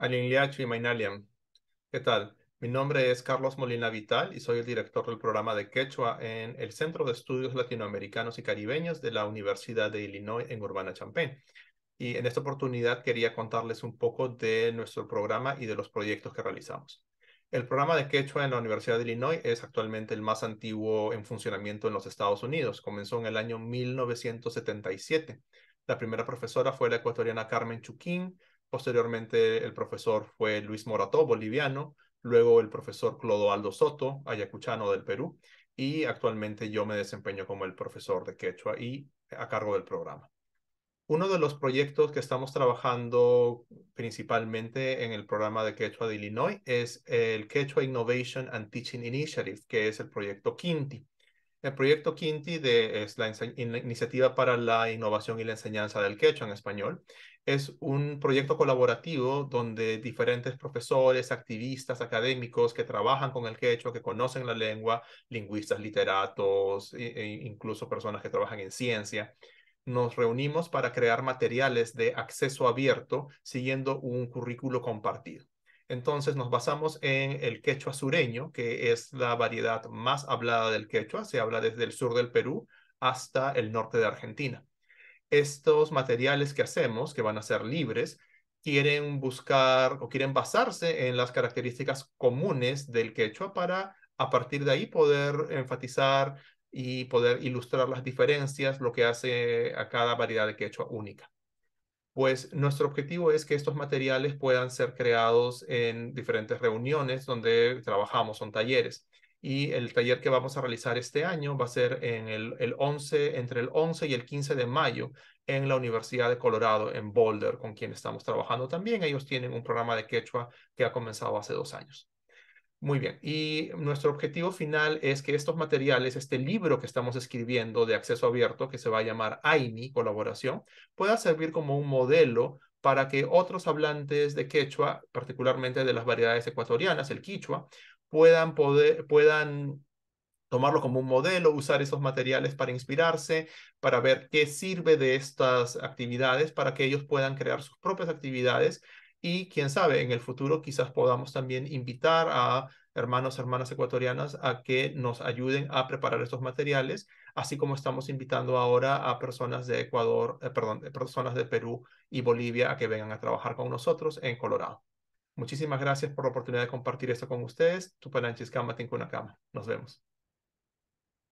y ¿Qué tal? Mi nombre es Carlos Molina Vital y soy el director del programa de Quechua en el Centro de Estudios Latinoamericanos y Caribeños de la Universidad de Illinois en Urbana-Champaign. Y en esta oportunidad quería contarles un poco de nuestro programa y de los proyectos que realizamos. El programa de Quechua en la Universidad de Illinois es actualmente el más antiguo en funcionamiento en los Estados Unidos. Comenzó en el año 1977. La primera profesora fue la ecuatoriana Carmen Chuquín, Posteriormente, el profesor fue Luis Morató, boliviano, luego el profesor Clodoaldo Soto, ayacuchano del Perú, y actualmente yo me desempeño como el profesor de quechua y a cargo del programa. Uno de los proyectos que estamos trabajando principalmente en el programa de quechua de Illinois es el Quechua Innovation and Teaching Initiative, que es el proyecto Quinti. El proyecto Quinti de, es la, iniciativa para la innovación y la enseñanza del quechua en español. Es un proyecto colaborativo donde diferentes profesores, activistas, académicos que trabajan con el quechua, que conocen la lengua, lingüistas, literatos, e incluso personas que trabajan en ciencia, nos reunimos para crear materiales de acceso abierto siguiendo un currículo compartido. Entonces nos basamos en el quechua sureño, que es la variedad más hablada del quechua. Se habla desde el sur del Perú hasta el norte de Argentina. Estos materiales que hacemos, que van a ser libres, quieren buscar o quieren basarse en las características comunes del quechua para a partir de ahí poder enfatizar y poder ilustrar las diferencias, lo que hace a cada variedad de quechua única pues nuestro objetivo es que estos materiales puedan ser creados en diferentes reuniones donde trabajamos, son talleres. Y el taller que vamos a realizar este año va a ser en el, 11, entre el 11 y el 15 de mayo en la Universidad de Colorado, en Boulder, con quien estamos trabajando también. Ellos tienen un programa de quechua que ha comenzado hace dos años. Muy bien, y nuestro objetivo final es que estos materiales, este libro que estamos escribiendo de acceso abierto, que se va a llamar AIMI, colaboración, pueda servir como un modelo para que otros hablantes de quechua, particularmente de las variedades ecuatorianas, el quichua, puedan, poder, puedan tomarlo como un modelo, usar esos materiales para inspirarse, para ver qué sirve de estas actividades, para que ellos puedan crear sus propias actividades y quién sabe, en el futuro quizás podamos también invitar a hermanos, hermanas ecuatorianas a que nos ayuden a preparar estos materiales, así como estamos invitando ahora a personas de Ecuador, eh, perdón, eh, personas de Perú y Bolivia a que vengan a trabajar con nosotros en Colorado. Muchísimas gracias por la oportunidad de compartir esto con ustedes. Tupananchis Kama cama. Nos vemos.